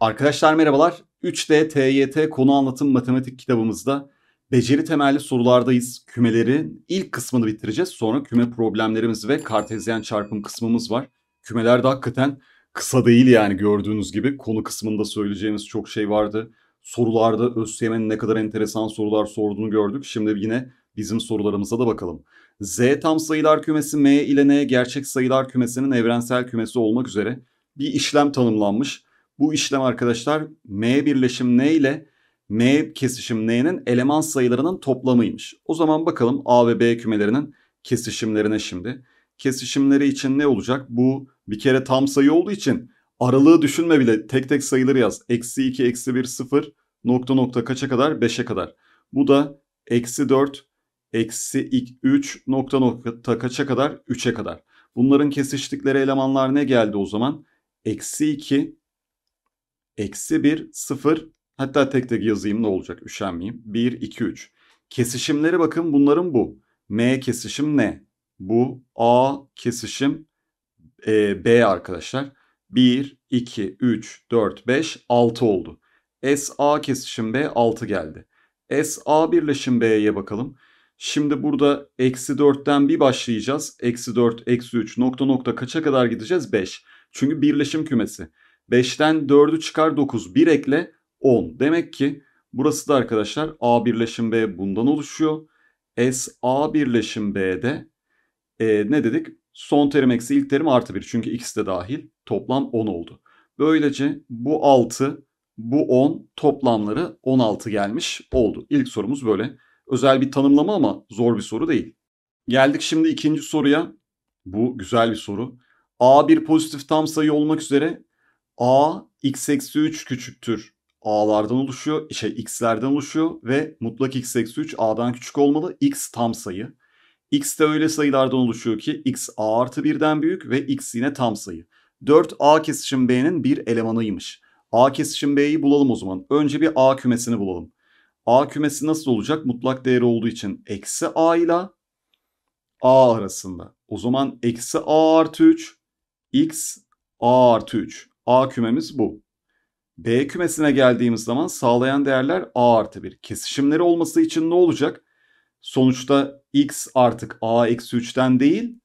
Arkadaşlar merhabalar. 3D TYT konu anlatım matematik kitabımızda beceri temelli sorulardayız. Kümelerin ilk kısmını bitireceğiz. Sonra küme problemlerimiz ve kartezyen çarpım kısmımız var. Kümeler de hakikaten kısa değil yani gördüğünüz gibi. Konu kısmında söyleyeceğimiz çok şey vardı. Sorularda ÖSYM'nin ne kadar enteresan sorular sorduğunu gördük. Şimdi yine bizim sorularımıza da bakalım. Z tam sayılar kümesi M ile N gerçek sayılar kümesinin evrensel kümesi olmak üzere bir işlem tanımlanmış. Bu işlem arkadaşlar M birleşim N ile M kesişim N'nin eleman sayılarının toplamıymış. O zaman bakalım A ve B kümelerinin kesişimlerine şimdi. Kesişimleri için ne olacak? Bu bir kere tam sayı olduğu için aralığı düşünme bile tek tek sayıları yaz. Eksi 2, eksi 1, 0, nokta nokta kaça kadar? 5'e kadar. Bu da eksi 4, eksi 3, nokta nokta kaça kadar? 3'e kadar. Bunların kesiştikleri elemanlar ne geldi o zaman? Eksi 2, Eksi 1, 0. Hatta tek tek yazayım ne olacak üşenmeyeyim. 1, 2, 3. Kesişimleri bakın bunların bu. M kesişim ne? Bu A kesişim e, B arkadaşlar. 1, 2, 3, 4, 5, 6 oldu. S A kesişim B 6 geldi. S A birleşim B'ye bakalım. Şimdi burada eksi 4'ten bir başlayacağız. Eksi 4, eksi 3 nokta nokta kaça kadar gideceğiz? 5. Çünkü birleşim kümesi. 5'ten 4'ü çıkar 9. 1 ekle 10. Demek ki burası da arkadaşlar A birleşim B bundan oluşuyor. S A birleşim B'de e, ne dedik? Son terim eksi ilk terim artı 1. Çünkü x de dahil toplam 10 oldu. Böylece bu 6, bu 10 toplamları 16 gelmiş oldu. İlk sorumuz böyle. Özel bir tanımlama ama zor bir soru değil. Geldik şimdi ikinci soruya. Bu güzel bir soru. A bir pozitif tam sayı olmak üzere A x eksi 3 küçüktür. A'lardan oluşuyor, şey x'lerden oluşuyor ve mutlak x eksi 3 a'dan küçük olmalı. X tam sayı. X de öyle sayılardan oluşuyor ki x a artı 1'den büyük ve x yine tam sayı. 4 a kesişim b'nin bir elemanıymış. A kesişim b'yi bulalım o zaman. Önce bir a kümesini bulalım. A kümesi nasıl olacak? Mutlak değeri olduğu için eksi a ile a arasında. O zaman eksi a artı 3 x a artı 3. A kümemiz bu. B kümesine geldiğimiz zaman sağlayan değerler A artı 1. Kesişimleri olması için ne olacak? Sonuçta x artık A eksi 3'ten değil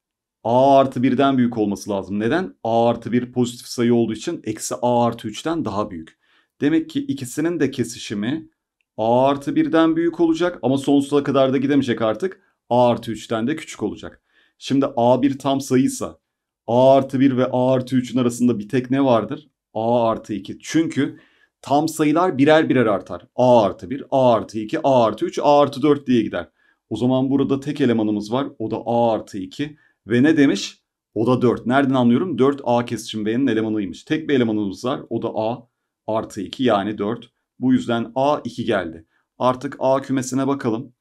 A artı 1'den büyük olması lazım. Neden? A artı 1 pozitif sayı olduğu için eksi A artı 3'ten daha büyük. Demek ki ikisinin de kesişimi A artı 1'den büyük olacak ama sonsuza kadar da gidemeyecek artık. A artı 3'ten de küçük olacak. Şimdi A bir tam sayıysa A artı 1 ve A artı 3'ün arasında bir tek ne vardır? A artı 2. Çünkü tam sayılar birer birer artar. A artı 1, A artı 2, A artı 3, A artı 4 diye gider. O zaman burada tek elemanımız var. O da A artı 2. Ve ne demiş? O da 4. Nereden anlıyorum? 4 A kesişim B'nin elemanıymış. Tek bir elemanımız var. O da A artı 2 yani 4. Bu yüzden A 2 geldi. Artık A kümesine bakalım.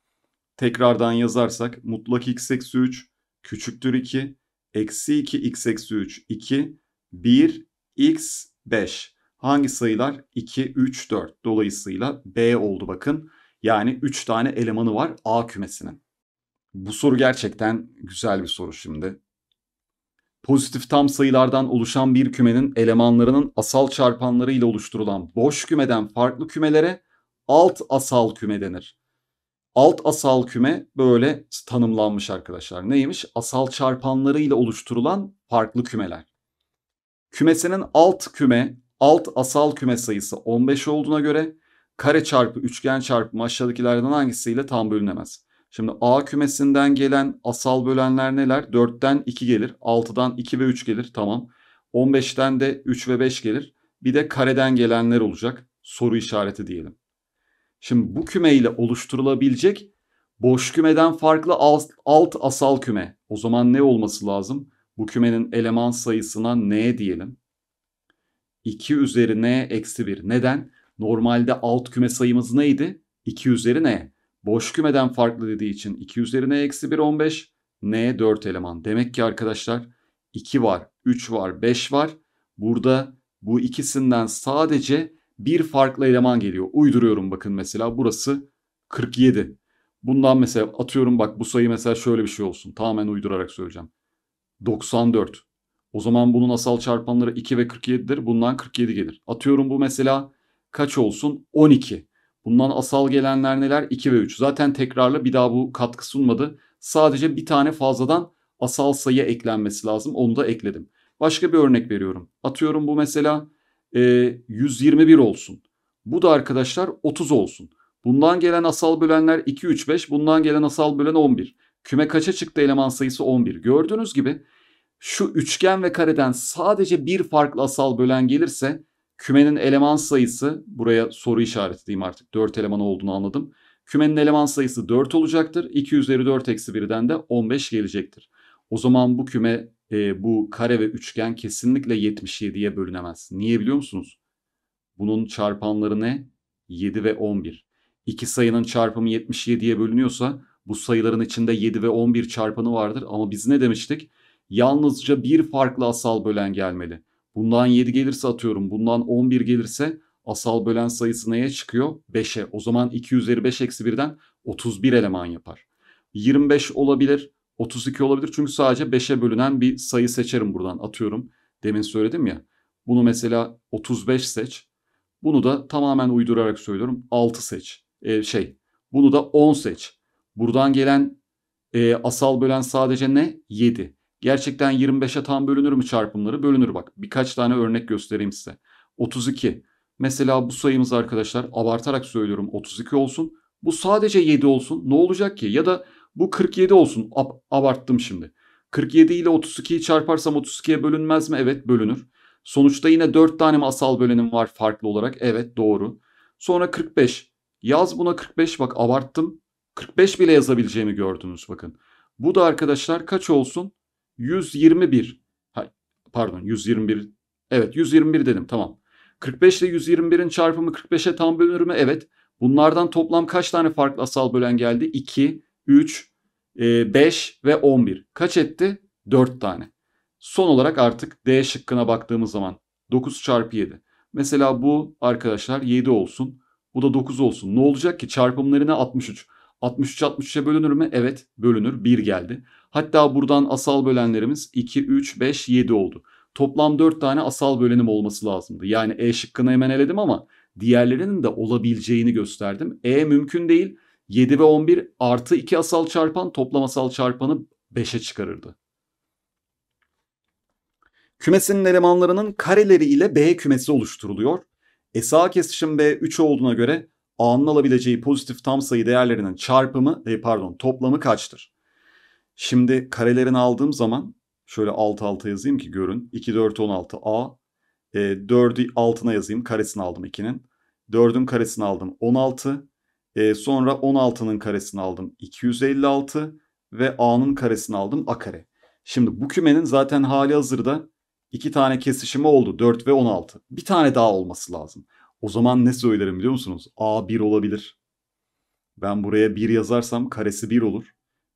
Tekrardan yazarsak mutlak x eksi 3 küçüktür 2 eksi 2 x eksi 3 2 1 x 5. Hangi sayılar? 2, 3, 4. Dolayısıyla B oldu bakın. Yani 3 tane elemanı var A kümesinin. Bu soru gerçekten güzel bir soru şimdi. Pozitif tam sayılardan oluşan bir kümenin elemanlarının asal çarpanları ile oluşturulan boş kümeden farklı kümelere alt asal küme denir. Alt asal küme böyle tanımlanmış arkadaşlar. Neymiş? Asal çarpanları ile oluşturulan farklı kümeler. Kümesinin alt küme, alt asal küme sayısı 15 olduğuna göre kare çarpı üçgen çarpı aşağıdakilerden hangisiyle tam bölünemez? Şimdi A kümesinden gelen asal bölenler neler? 4'ten 2 gelir, 6'dan 2 ve 3 gelir tamam. 15'ten de 3 ve 5 gelir. Bir de kareden gelenler olacak. Soru işareti diyelim. Şimdi bu kümeyle oluşturulabilecek boş kümeden farklı alt, alt asal küme. O zaman ne olması lazım? Bu kümenin eleman sayısına n diyelim. 2 üzeri n eksi 1. Neden? Normalde alt küme sayımız neydi? 2 üzeri n. Boş kümeden farklı dediği için 2 üzeri n eksi 1 15. n 4 eleman. Demek ki arkadaşlar 2 var, 3 var, 5 var. Burada bu ikisinden sadece bir farklı eleman geliyor. Uyduruyorum bakın mesela burası 47. Bundan mesela atıyorum bak bu sayı mesela şöyle bir şey olsun. Tamamen uydurarak söyleyeceğim. 94. O zaman bunun asal çarpanları 2 ve 47'dir. Bundan 47 gelir. Atıyorum bu mesela kaç olsun? 12. Bundan asal gelenler neler? 2 ve 3. Zaten tekrarla bir daha bu katkı sunmadı. Sadece bir tane fazladan asal sayı eklenmesi lazım. Onu da ekledim. Başka bir örnek veriyorum. Atıyorum bu mesela e, ee, 121 olsun. Bu da arkadaşlar 30 olsun. Bundan gelen asal bölenler 2, 3, 5. Bundan gelen asal bölen 11. Küme kaça çıktı eleman sayısı 11. Gördüğünüz gibi şu üçgen ve kareden sadece bir farklı asal bölen gelirse kümenin eleman sayısı buraya soru işareti diyeyim artık 4 eleman olduğunu anladım. Kümenin eleman sayısı 4 olacaktır. 2 üzeri 4 eksi 1'den de 15 gelecektir. O zaman bu küme e, bu kare ve üçgen kesinlikle 77'ye bölünemez. Niye biliyor musunuz? Bunun çarpanları ne? 7 ve 11. İki sayının çarpımı 77'ye bölünüyorsa bu sayıların içinde 7 ve 11 çarpanı vardır. Ama biz ne demiştik? Yalnızca bir farklı asal bölen gelmeli. Bundan 7 gelirse atıyorum. Bundan 11 gelirse asal bölen sayısı neye çıkıyor? 5'e. O zaman 2 üzeri 5 eksi 1'den 31 eleman yapar. 25 olabilir. 32 olabilir çünkü sadece 5'e bölünen bir sayı seçerim buradan atıyorum. Demin söyledim ya. Bunu mesela 35 seç. Bunu da tamamen uydurarak söylüyorum 6 seç. Ee, şey bunu da 10 seç. Buradan gelen e, asal bölen sadece ne? 7. Gerçekten 25'e tam bölünür mü çarpımları? Bölünür bak. Birkaç tane örnek göstereyim size. 32. Mesela bu sayımız arkadaşlar abartarak söylüyorum 32 olsun. Bu sadece 7 olsun. Ne olacak ki? Ya da bu 47 olsun. Ab abarttım şimdi. 47 ile 32'yi çarparsam 32'ye bölünmez mi? Evet bölünür. Sonuçta yine 4 tane asal bölenim var farklı olarak? Evet doğru. Sonra 45. Yaz buna 45 bak abarttım. 45 bile yazabileceğimi gördünüz bakın. Bu da arkadaşlar kaç olsun? 121. Hayır, pardon 121. Evet 121 dedim tamam. 45 ile 121'in çarpımı 45'e tam bölünür mü? Evet. Bunlardan toplam kaç tane farklı asal bölen geldi? 2, 3, 5 e, ve 11. Kaç etti? 4 tane. Son olarak artık D şıkkına baktığımız zaman 9 çarpı 7. Mesela bu arkadaşlar 7 olsun. Bu da 9 olsun. Ne olacak ki? Çarpımları ne? 63. 63 63'e bölünür mü? Evet bölünür. 1 geldi. Hatta buradan asal bölenlerimiz 2, 3, 5, 7 oldu. Toplam 4 tane asal bölenim olması lazımdı. Yani E şıkkını hemen eledim ama diğerlerinin de olabileceğini gösterdim. E mümkün değil. 7 ve 11 artı 2 asal çarpan toplam asal çarpanı 5'e çıkarırdı. Kümesinin elemanlarının kareleri ile B kümesi oluşturuluyor. SA kesişim B 3 olduğuna göre A'nın alabileceği pozitif tam sayı değerlerinin çarpımı, e, pardon toplamı kaçtır? Şimdi karelerini aldığım zaman şöyle alt alta yazayım ki görün. 2, 4, 16 A. E, 4'ü altına yazayım. Karesini aldım 2'nin. 4'ün karesini aldım 16. E, sonra 16'nın karesini aldım 256 ve A'nın karesini aldım A kare. Şimdi bu kümenin zaten hali hazırda iki tane kesişimi oldu 4 ve 16. Bir tane daha olması lazım. O zaman ne söylerim biliyor musunuz? A1 olabilir. Ben buraya 1 yazarsam karesi 1 olur.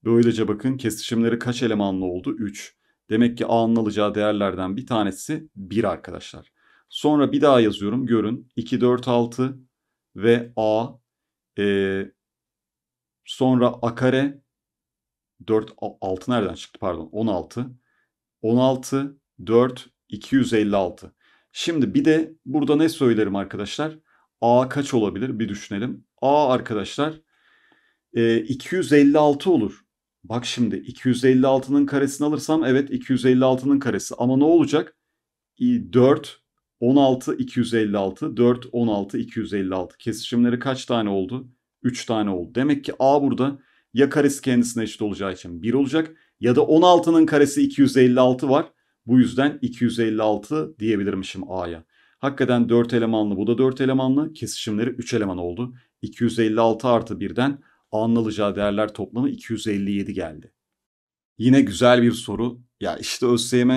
Böylece bakın kesişimleri kaç elemanlı oldu? 3. Demek ki A'nın alacağı değerlerden bir tanesi 1 arkadaşlar. Sonra bir daha yazıyorum. Görün 2, 4, 6 ve A e, sonra Akare 4 6 nereden çıktı pardon 16. 16 4 256. Şimdi bir de burada ne söylerim arkadaşlar? A kaç olabilir? Bir düşünelim. A arkadaşlar e, 256 olur. Bak şimdi 256'nın karesini alırsam evet 256'nın karesi ama ne olacak? 4 16 256 4 16 256 kesişimleri kaç tane oldu? 3 tane oldu. Demek ki A burada ya karesi kendisine eşit olacağı için 1 olacak ya da 16'nın karesi 256 var. Bu yüzden 256 diyebilirmişim A'ya. Hakikaten 4 elemanlı bu da 4 elemanlı kesişimleri 3 eleman oldu. 256 artı 1'den anılacağı değerler toplamı 257 geldi. Yine güzel bir soru. Ya işte ÖSYM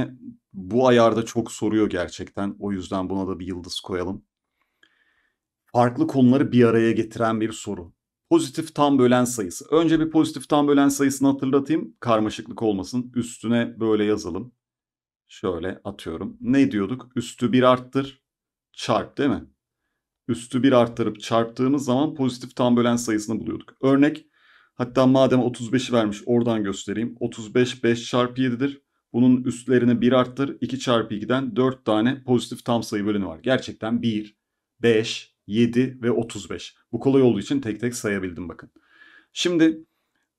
bu ayarda çok soruyor gerçekten. O yüzden buna da bir yıldız koyalım. Farklı konuları bir araya getiren bir soru. Pozitif tam bölen sayısı. Önce bir pozitif tam bölen sayısını hatırlatayım. Karmaşıklık olmasın. Üstüne böyle yazalım. Şöyle atıyorum. Ne diyorduk? Üstü bir arttır. Çarp değil mi? Üstü bir arttırıp çarptığımız zaman pozitif tam bölen sayısını buluyorduk. Örnek Hatta madem 35'i vermiş oradan göstereyim. 35 5 çarpı 7'dir. Bunun üstlerini 1 arttır. 2 çarpı 2'den 4 tane pozitif tam sayı bölünü var. Gerçekten 1, 5, 7 ve 35. Bu kolay olduğu için tek tek sayabildim bakın. Şimdi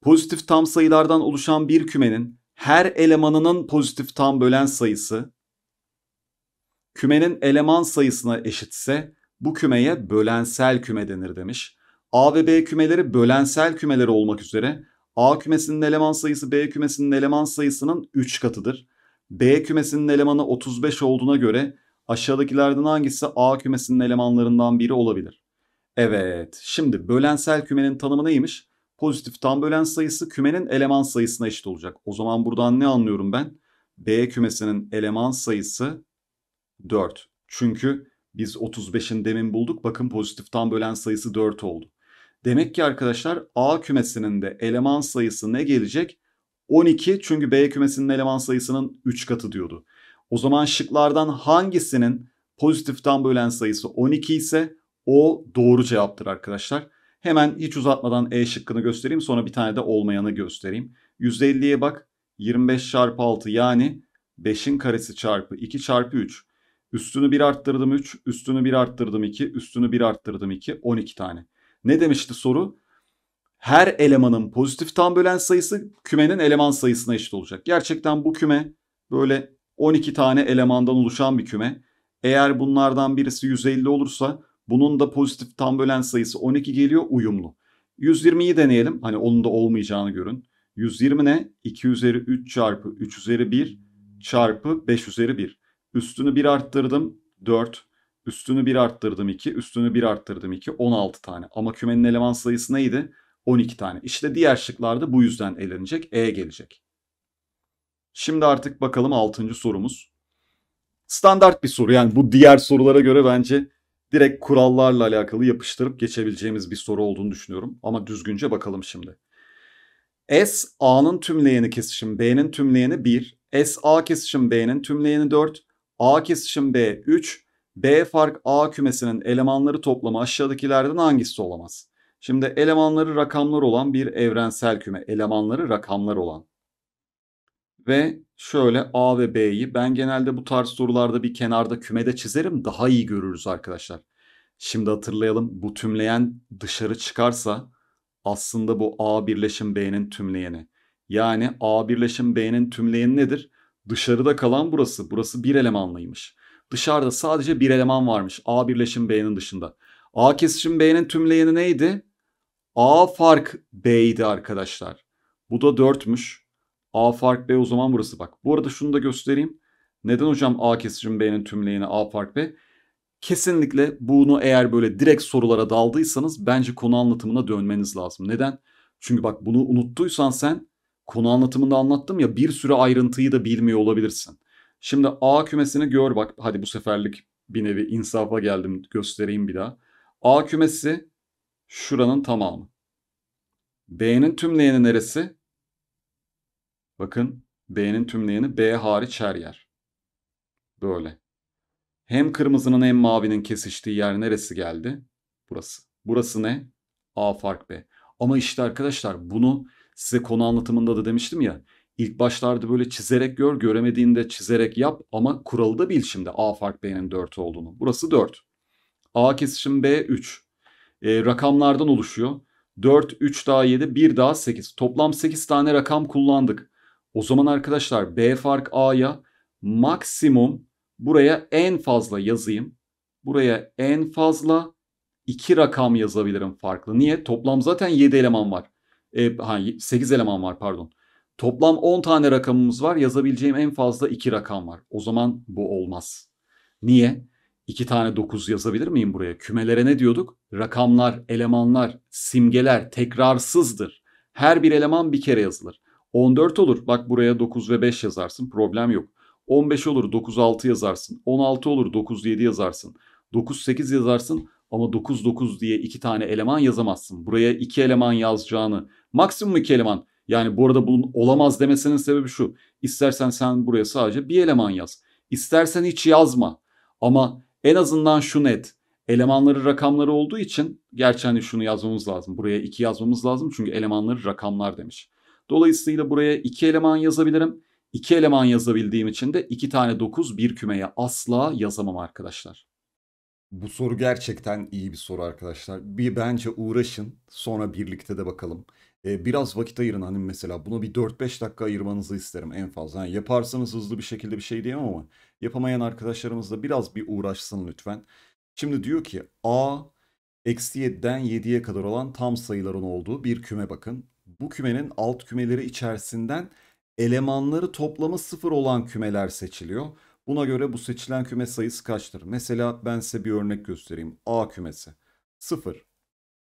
pozitif tam sayılardan oluşan bir kümenin her elemanının pozitif tam bölen sayısı kümenin eleman sayısına eşitse bu kümeye bölensel küme denir demiş. A ve B kümeleri bölensel kümeler olmak üzere A kümesinin eleman sayısı B kümesinin eleman sayısının 3 katıdır. B kümesinin elemanı 35 olduğuna göre aşağıdakilerden hangisi A kümesinin elemanlarından biri olabilir? Evet, şimdi bölensel kümenin tanımı neymiş? Pozitif tam bölen sayısı kümenin eleman sayısına eşit olacak. O zaman buradan ne anlıyorum ben? B kümesinin eleman sayısı 4. Çünkü biz 35'in demin bulduk. Bakın pozitif tam bölen sayısı 4 oldu. Demek ki arkadaşlar A kümesinin de eleman sayısı ne gelecek? 12 çünkü B kümesinin eleman sayısının 3 katı diyordu. O zaman şıklardan hangisinin pozitiften bölen sayısı 12 ise o doğru cevaptır arkadaşlar. Hemen hiç uzatmadan E şıkkını göstereyim sonra bir tane de olmayanı göstereyim. 150'ye bak 25 çarpı 6 yani 5'in karesi çarpı 2 çarpı 3. Üstünü 1 arttırdım 3, üstünü 1 arttırdım 2, üstünü 1 arttırdım 2, 12 tane. Ne demişti soru? Her elemanın pozitif tam bölen sayısı kümenin eleman sayısına eşit olacak. Gerçekten bu küme böyle 12 tane elemandan oluşan bir küme. Eğer bunlardan birisi 150 olursa bunun da pozitif tam bölen sayısı 12 geliyor uyumlu. 120'yi deneyelim. Hani onun da olmayacağını görün. 120 ne? 2 üzeri 3 çarpı 3 üzeri 1 çarpı 5 üzeri 1. Üstünü 1 arttırdım 4. Üstünü 1 arttırdım 2. Üstünü 1 arttırdım 2. 16 tane. Ama kümenin eleman sayısı neydi? 12 tane. İşte diğer şıklarda bu yüzden elenecek. E gelecek. Şimdi artık bakalım 6. sorumuz. Standart bir soru. Yani bu diğer sorulara göre bence direkt kurallarla alakalı yapıştırıp geçebileceğimiz bir soru olduğunu düşünüyorum. Ama düzgünce bakalım şimdi. S A'nın tümleyeni kesişim B'nin tümleyeni 1. S A kesişim B'nin tümleyeni 4. A kesişim B 3. B fark A kümesinin elemanları toplamı aşağıdakilerden hangisi olamaz? Şimdi elemanları rakamlar olan bir evrensel küme. Elemanları rakamlar olan. Ve şöyle A ve B'yi ben genelde bu tarz sorularda bir kenarda kümede çizerim. Daha iyi görürüz arkadaşlar. Şimdi hatırlayalım bu tümleyen dışarı çıkarsa aslında bu A birleşim B'nin tümleyeni. Yani A birleşim B'nin tümleyeni nedir? Dışarıda kalan burası. Burası bir elemanlıymış dışarıda sadece bir eleman varmış. A birleşim B'nin dışında. A kesişim B'nin tümleyeni neydi? A fark B'ydi arkadaşlar. Bu da 4'müş. A fark B o zaman burası bak. Bu arada şunu da göstereyim. Neden hocam A kesişim B'nin tümleyeni A fark B? Kesinlikle bunu eğer böyle direkt sorulara daldıysanız bence konu anlatımına dönmeniz lazım. Neden? Çünkü bak bunu unuttuysan sen konu anlatımında anlattım ya bir sürü ayrıntıyı da bilmiyor olabilirsin. Şimdi A kümesini gör bak. Hadi bu seferlik bir nevi insafa geldim göstereyim bir daha. A kümesi şuranın tamamı. B'nin tümleyeni neresi? Bakın B'nin tümleyeni B hariç her yer. Böyle. Hem kırmızının hem mavinin kesiştiği yer neresi geldi? Burası. Burası ne? A fark B. Ama işte arkadaşlar bunu size konu anlatımında da demiştim ya. İlk başlarda böyle çizerek gör, göremediğinde çizerek yap ama kuralı da bil şimdi A fark B'nin 4 olduğunu. Burası 4. A kesişim B 3. E, ee, rakamlardan oluşuyor. 4, 3 daha 7, 1 daha 8. Toplam 8 tane rakam kullandık. O zaman arkadaşlar B fark A'ya maksimum buraya en fazla yazayım. Buraya en fazla 2 rakam yazabilirim farklı. Niye? Toplam zaten 7 eleman var. E, ha, 8 eleman var pardon. Toplam 10 tane rakamımız var. Yazabileceğim en fazla 2 rakam var. O zaman bu olmaz. Niye? 2 tane 9 yazabilir miyim buraya? Kümelere ne diyorduk? Rakamlar, elemanlar, simgeler tekrarsızdır. Her bir eleman bir kere yazılır. 14 olur. Bak buraya 9 ve 5 yazarsın. Problem yok. 15 olur 9 6 yazarsın. 16 olur 9 7 yazarsın. 9 8 yazarsın ama 9 9 diye iki tane eleman yazamazsın. Buraya iki eleman yazacağını maksimum iki eleman yani bu arada bunun olamaz demesinin sebebi şu. İstersen sen buraya sadece bir eleman yaz. İstersen hiç yazma. Ama en azından şu net. Elemanları rakamları olduğu için gerçi hani şunu yazmamız lazım. Buraya iki yazmamız lazım çünkü elemanları rakamlar demiş. Dolayısıyla buraya iki eleman yazabilirim. İki eleman yazabildiğim için de iki tane dokuz bir kümeye asla yazamam arkadaşlar. Bu soru gerçekten iyi bir soru arkadaşlar. Bir bence uğraşın sonra birlikte de bakalım e, biraz vakit ayırın hani mesela bunu bir 4-5 dakika ayırmanızı isterim en fazla. Yani yaparsanız hızlı bir şekilde bir şey diyemem ama yapamayan arkadaşlarımız da biraz bir uğraşsın lütfen. Şimdi diyor ki A eksi 7'den 7'ye kadar olan tam sayıların olduğu bir küme bakın. Bu kümenin alt kümeleri içerisinden elemanları toplamı sıfır olan kümeler seçiliyor. Buna göre bu seçilen küme sayısı kaçtır? Mesela ben size bir örnek göstereyim. A kümesi. Sıfır.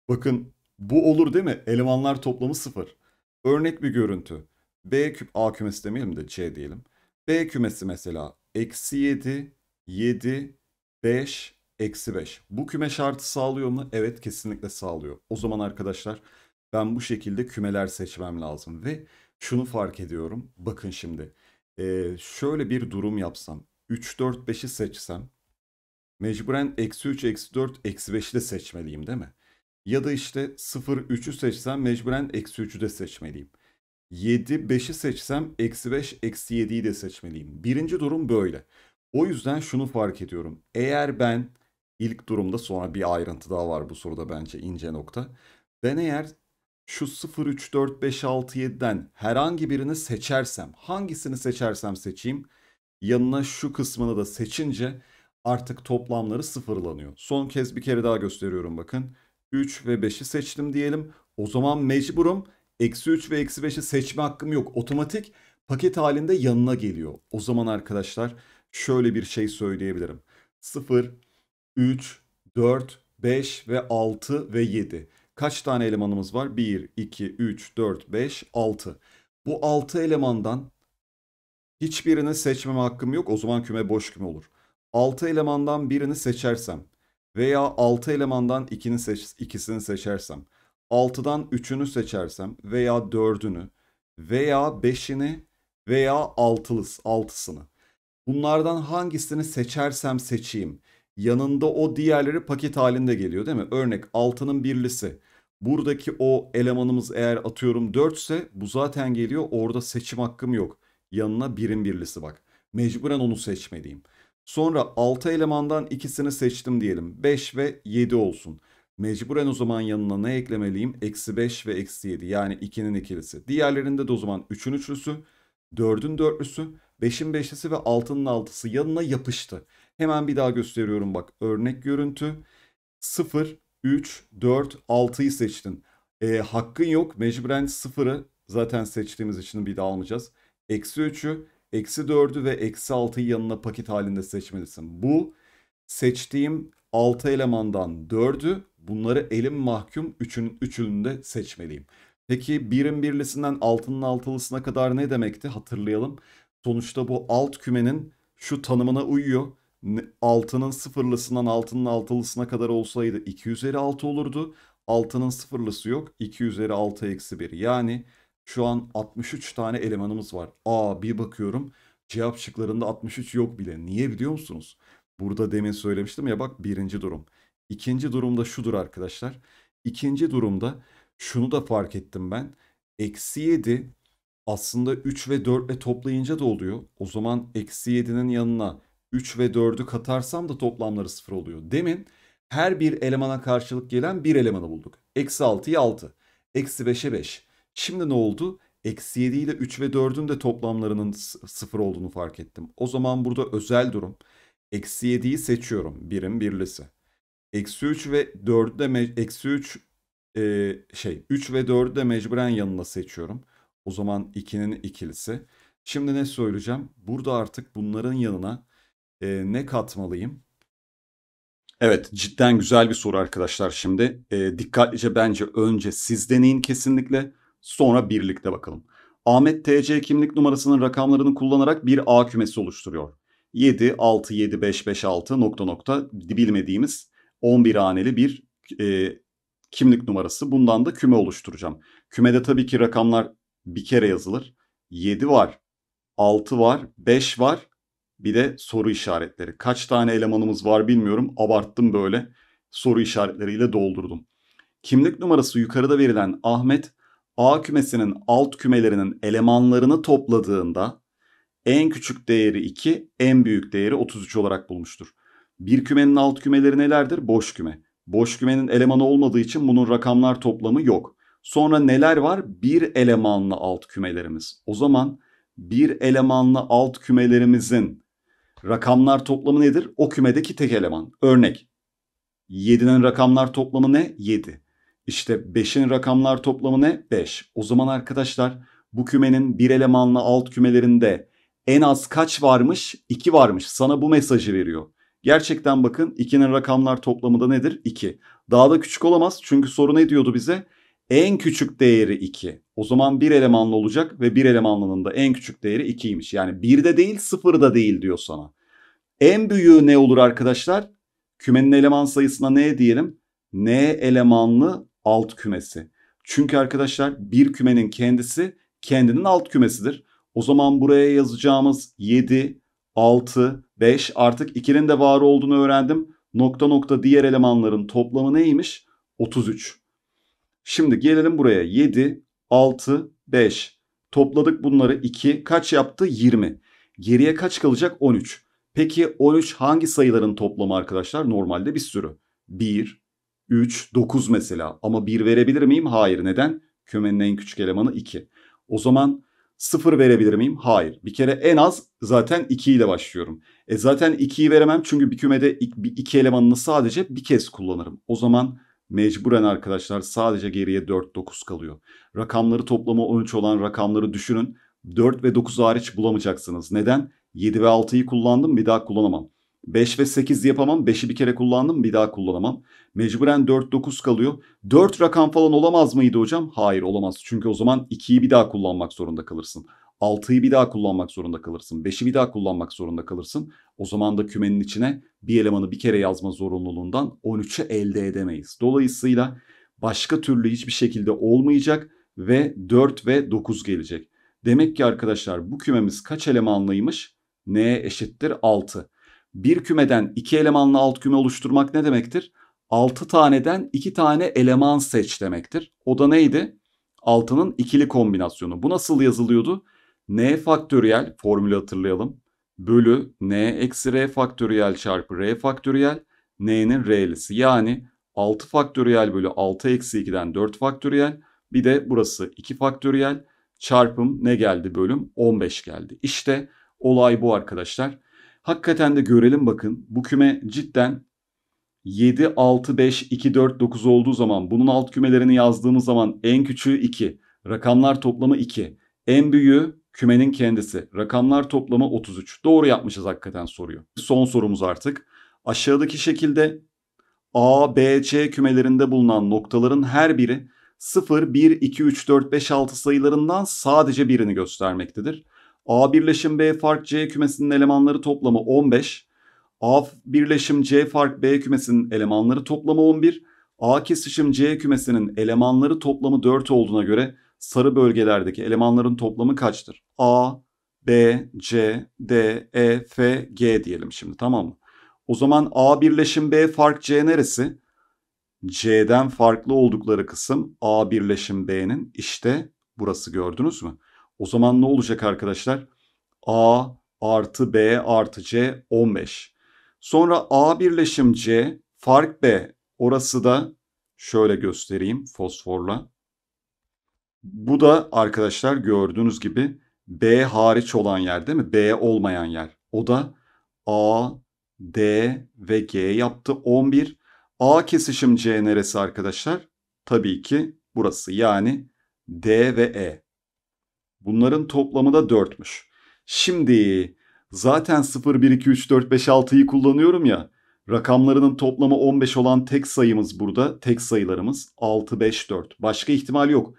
Bakın bu olur değil mi? Elemanlar toplamı sıfır. Örnek bir görüntü. B küp A kümesi demeyelim de C diyelim. B kümesi mesela eksi 7, 7, 5, eksi 5. Bu küme şartı sağlıyor mu? Evet kesinlikle sağlıyor. O zaman arkadaşlar ben bu şekilde kümeler seçmem lazım. Ve şunu fark ediyorum. Bakın şimdi. şöyle bir durum yapsam. 3, 4, 5'i seçsem. Mecburen eksi 3, eksi 4, eksi 5'i de seçmeliyim değil mi? Ya da işte 0, 3'ü seçsem mecburen eksi 3'ü de seçmeliyim. 7, 5'i seçsem eksi 5, eksi 7'yi de seçmeliyim. Birinci durum böyle. O yüzden şunu fark ediyorum. Eğer ben ilk durumda sonra bir ayrıntı daha var bu soruda bence ince nokta. Ben eğer şu 0, 3, 4, 5, 6, 7'den herhangi birini seçersem, hangisini seçersem seçeyim, yanına şu kısmını da seçince artık toplamları sıfırlanıyor. Son kez bir kere daha gösteriyorum bakın. 3 ve 5'i seçtim diyelim. O zaman mecburum eksi 3 ve eksi 5'i seçme hakkım yok. Otomatik paket halinde yanına geliyor. O zaman arkadaşlar şöyle bir şey söyleyebilirim. 0, 3, 4, 5 ve 6 ve 7. Kaç tane elemanımız var? 1, 2, 3, 4, 5, 6. Bu 6 elemandan hiçbirini seçmeme hakkım yok. O zaman küme boş küme olur. 6 elemandan birini seçersem veya 6 elemandan ikini seç, ikisini seçersem, 6'dan 3'ünü seçersem veya 4'ünü veya 5'ini veya 6'lıs 6'sını. Bunlardan hangisini seçersem seçeyim. Yanında o diğerleri paket halinde geliyor değil mi? Örnek 6'nın birlisi. Buradaki o elemanımız eğer atıyorum 4 ise bu zaten geliyor. Orada seçim hakkım yok. Yanına birin birlisi bak. Mecburen onu seçmeliyim. Sonra 6 elemandan ikisini seçtim diyelim. 5 ve 7 olsun. Mecburen o zaman yanına ne eklemeliyim? Eksi 5 ve eksi 7 yani 2'nin ikilisi. Diğerlerinde de o zaman 3'ün üçlüsü, 4'ün dörtlüsü, 5'in beşlisi ve 6'nın altısı yanına yapıştı. Hemen bir daha gösteriyorum bak örnek görüntü. 0, 3, 4, 6'yı seçtin. E, hakkın yok mecburen 0'ı zaten seçtiğimiz için bir daha almayacağız. Eksi 3'ü, eksi 4'ü ve eksi 6'yı yanına paket halinde seçmelisin. Bu seçtiğim 6 elemandan 4'ü bunları elim mahkum 3'ün 3'ünü de seçmeliyim. Peki birin birlisinden altının altılısına kadar ne demekti hatırlayalım. Sonuçta bu alt kümenin şu tanımına uyuyor. Altının sıfırlısından altının altılısına kadar olsaydı 2 üzeri 6 olurdu. Altının sıfırlısı yok. 2 üzeri 6 eksi 1. Yani şu an 63 tane elemanımız var. Aa bir bakıyorum cevap şıklarında 63 yok bile. Niye biliyor musunuz? Burada demin söylemiştim ya bak birinci durum. İkinci durumda şudur arkadaşlar. İkinci durumda şunu da fark ettim ben. Eksi 7 aslında 3 ve 4 ile toplayınca da oluyor. O zaman eksi 7'nin yanına 3 ve 4'ü katarsam da toplamları 0 oluyor. Demin her bir elemana karşılık gelen bir elemanı bulduk. Eksi 6'yı 6. Eksi 5'e 5. Şimdi ne oldu? Eksi 7 ile 3 ve 4'ün de toplamlarının sıfır olduğunu fark ettim. O zaman burada özel durum. Eksi 7'yi seçiyorum. Birim birlisi. Eksi 3 ve 4'ü de eksi 3 e, şey 3 ve 4'ü de mecburen yanına seçiyorum. O zaman 2'nin ikilisi. Şimdi ne söyleyeceğim? Burada artık bunların yanına e, ne katmalıyım? Evet cidden güzel bir soru arkadaşlar şimdi. E, dikkatlice bence önce siz deneyin kesinlikle. Sonra birlikte bakalım. Ahmet TC kimlik numarasının rakamlarını kullanarak bir A kümesi oluşturuyor. 7, 6, 7, 5, 5, 6 nokta nokta bilmediğimiz 11 haneli bir e, kimlik numarası. Bundan da küme oluşturacağım. Kümede tabii ki rakamlar bir kere yazılır. 7 var, 6 var, 5 var. Bir de soru işaretleri. Kaç tane elemanımız var bilmiyorum. Abarttım böyle. Soru işaretleriyle doldurdum. Kimlik numarası yukarıda verilen Ahmet A kümesinin alt kümelerinin elemanlarını topladığında en küçük değeri 2, en büyük değeri 33 olarak bulmuştur. Bir kümenin alt kümeleri nelerdir? Boş küme. Boş kümenin elemanı olmadığı için bunun rakamlar toplamı yok. Sonra neler var? Bir elemanlı alt kümelerimiz. O zaman bir elemanlı alt kümelerimizin rakamlar toplamı nedir? O kümedeki tek eleman. Örnek 7'nin rakamlar toplamı ne? 7. İşte 5'in rakamlar toplamı ne? 5. O zaman arkadaşlar bu kümenin bir elemanlı alt kümelerinde en az kaç varmış? 2 varmış. Sana bu mesajı veriyor. Gerçekten bakın 2'nin rakamlar toplamı da nedir? 2. Daha da küçük olamaz çünkü soru ne diyordu bize? En küçük değeri 2. O zaman bir elemanlı olacak ve bir elemanlının da en küçük değeri 2'ymiş. Yani 1'de değil 0'da değil diyor sana. En büyüğü ne olur arkadaşlar? Kümenin eleman sayısına ne diyelim? N elemanlı alt kümesi. Çünkü arkadaşlar bir kümenin kendisi kendinin alt kümesidir. O zaman buraya yazacağımız 7, 6, 5 artık 2'nin de var olduğunu öğrendim. Nokta nokta diğer elemanların toplamı neymiş? 33. Şimdi gelelim buraya 7, 6, 5. Topladık bunları 2. Kaç yaptı? 20. Geriye kaç kalacak? 13. Peki 13 hangi sayıların toplamı arkadaşlar? Normalde bir sürü. 1, 3, 9 mesela. Ama 1 verebilir miyim? Hayır. Neden? Kümenin en küçük elemanı 2. O zaman 0 verebilir miyim? Hayır. Bir kere en az zaten 2 ile başlıyorum. E zaten 2'yi veremem çünkü bir kümede 2 elemanını sadece bir kez kullanırım. O zaman mecburen arkadaşlar sadece geriye 4, 9 kalıyor. Rakamları toplamı 13 olan rakamları düşünün. 4 ve 9 hariç bulamayacaksınız. Neden? 7 ve 6'yı kullandım bir daha kullanamam. 5 ve 8 yapamam. 5'i bir kere kullandım bir daha kullanamam. Mecburen 4 9 kalıyor. 4 rakam falan olamaz mıydı hocam? Hayır olamaz. Çünkü o zaman 2'yi bir daha kullanmak zorunda kalırsın. 6'yı bir daha kullanmak zorunda kalırsın. 5'i bir daha kullanmak zorunda kalırsın. O zaman da kümenin içine bir elemanı bir kere yazma zorunluluğundan 13'ü elde edemeyiz. Dolayısıyla başka türlü hiçbir şekilde olmayacak ve 4 ve 9 gelecek. Demek ki arkadaşlar bu kümemiz kaç elemanlıymış? N'ye eşittir 6 bir kümeden iki elemanlı alt küme oluşturmak ne demektir? 6 taneden iki tane eleman seç demektir. O da neydi? Altının ikili kombinasyonu. Bu nasıl yazılıyordu? n faktöriyel formülü hatırlayalım. Bölü n eksi r faktöriyel çarpı r faktöriyel n'nin r'lisi. Yani 6 faktöriyel bölü 6 eksi 2'den 4 faktöriyel. Bir de burası 2 faktöriyel çarpım ne geldi bölüm 15 geldi. İşte olay bu arkadaşlar. Hakikaten de görelim bakın. Bu küme cidden 7, 6, 5, 2, 4, 9 olduğu zaman bunun alt kümelerini yazdığımız zaman en küçüğü 2. Rakamlar toplamı 2. En büyüğü kümenin kendisi. Rakamlar toplamı 33. Doğru yapmışız hakikaten soruyor Son sorumuz artık. Aşağıdaki şekilde A, B, C kümelerinde bulunan noktaların her biri 0, 1, 2, 3, 4, 5, 6 sayılarından sadece birini göstermektedir. A birleşim B fark C kümesinin elemanları toplamı 15. A birleşim C fark B kümesinin elemanları toplamı 11. A kesişim C kümesinin elemanları toplamı 4 olduğuna göre sarı bölgelerdeki elemanların toplamı kaçtır? A, B, C, D, E, F, G diyelim şimdi tamam mı? O zaman A birleşim B fark C neresi? C'den farklı oldukları kısım A birleşim B'nin işte burası gördünüz mü? O zaman ne olacak arkadaşlar? A artı B artı C 15. Sonra A birleşim C fark B orası da şöyle göstereyim fosforla. Bu da arkadaşlar gördüğünüz gibi B hariç olan yer değil mi? B olmayan yer. O da A, D ve G yaptı 11. A kesişim C neresi arkadaşlar? Tabii ki burası yani D ve E. Bunların toplamı da 4'müş. Şimdi zaten 0, 1, 2, 3, 4, 5, 6'yı kullanıyorum ya. Rakamlarının toplamı 15 olan tek sayımız burada. Tek sayılarımız 6, 5, 4. Başka ihtimal yok.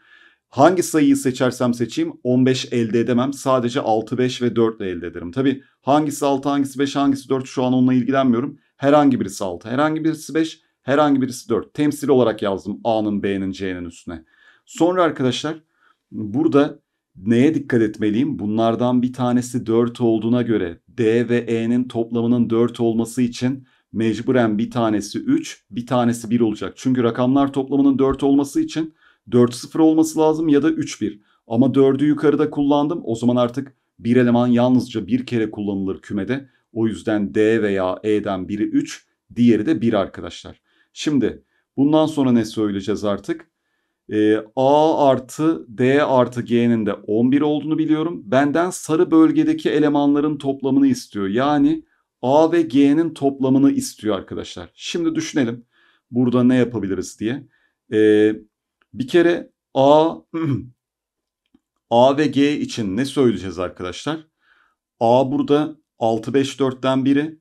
Hangi sayıyı seçersem seçeyim 15 elde edemem. Sadece 6, 5 ve 4 ile elde ederim. Tabi hangisi 6, hangisi 5, hangisi 4 şu an onunla ilgilenmiyorum. Herhangi birisi 6, herhangi birisi 5, herhangi birisi 4. Temsil olarak yazdım A'nın, B'nin, C'nin üstüne. Sonra arkadaşlar burada neye dikkat etmeliyim? Bunlardan bir tanesi 4 olduğuna göre D ve E'nin toplamının 4 olması için mecburen bir tanesi 3, bir tanesi 1 olacak. Çünkü rakamlar toplamının 4 olması için 4 0 olması lazım ya da 3 1. Ama 4'ü yukarıda kullandım. O zaman artık bir eleman yalnızca bir kere kullanılır kümede. O yüzden D veya E'den biri 3, diğeri de 1 arkadaşlar. Şimdi bundan sonra ne söyleyeceğiz artık? e, A artı D artı G'nin de 11 olduğunu biliyorum. Benden sarı bölgedeki elemanların toplamını istiyor. Yani A ve G'nin toplamını istiyor arkadaşlar. Şimdi düşünelim burada ne yapabiliriz diye. E, bir kere A, A ve G için ne söyleyeceğiz arkadaşlar? A burada 6, 5, 4'ten biri.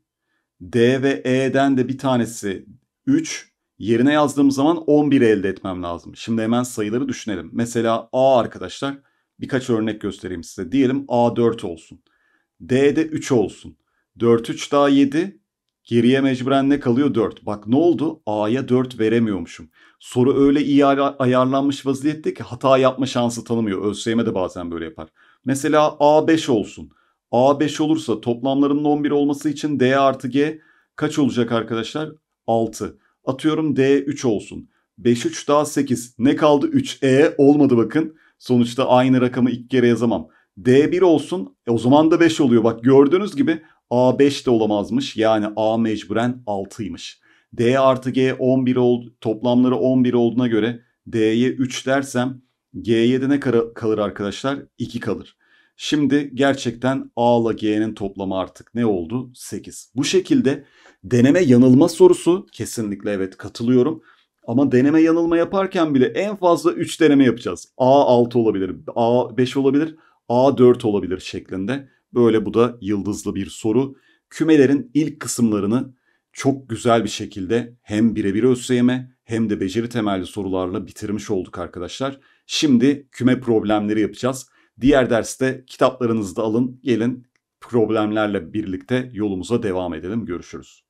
D ve E'den de bir tanesi 3. Yerine yazdığım zaman 11 elde etmem lazım. Şimdi hemen sayıları düşünelim. Mesela A arkadaşlar birkaç örnek göstereyim size. Diyelim A 4 olsun. D de 3 olsun. 4 3 daha 7. Geriye mecburen ne kalıyor? 4. Bak ne oldu? A'ya 4 veremiyormuşum. Soru öyle iyi ayarlanmış vaziyette ki hata yapma şansı tanımıyor. ÖSYM de bazen böyle yapar. Mesela A5 olsun. A5 olursa toplamlarının 11 olması için D artı G kaç olacak arkadaşlar? 6. Atıyorum D3 olsun. 5 3 daha 8. Ne kaldı? 3. E olmadı bakın. Sonuçta aynı rakamı ilk kere yazamam. D1 olsun. E o zaman da 5 oluyor. Bak gördüğünüz gibi A5 de olamazmış. Yani A mecburen 6'ymış. D artı G 11 oldu. Toplamları 11 olduğuna göre D'ye 3 dersem G'ye de ne kalır arkadaşlar? 2 kalır. Şimdi gerçekten A ile G'nin toplamı artık ne oldu? 8. Bu şekilde Deneme yanılma sorusu kesinlikle evet katılıyorum. Ama deneme yanılma yaparken bile en fazla 3 deneme yapacağız. A6 olabilir, A5 olabilir, A4 olabilir şeklinde. Böyle bu da yıldızlı bir soru. Kümelerin ilk kısımlarını çok güzel bir şekilde hem birebir ÖSYM hem de beceri temelli sorularla bitirmiş olduk arkadaşlar. Şimdi küme problemleri yapacağız. Diğer derste kitaplarınızı da alın gelin problemlerle birlikte yolumuza devam edelim. Görüşürüz.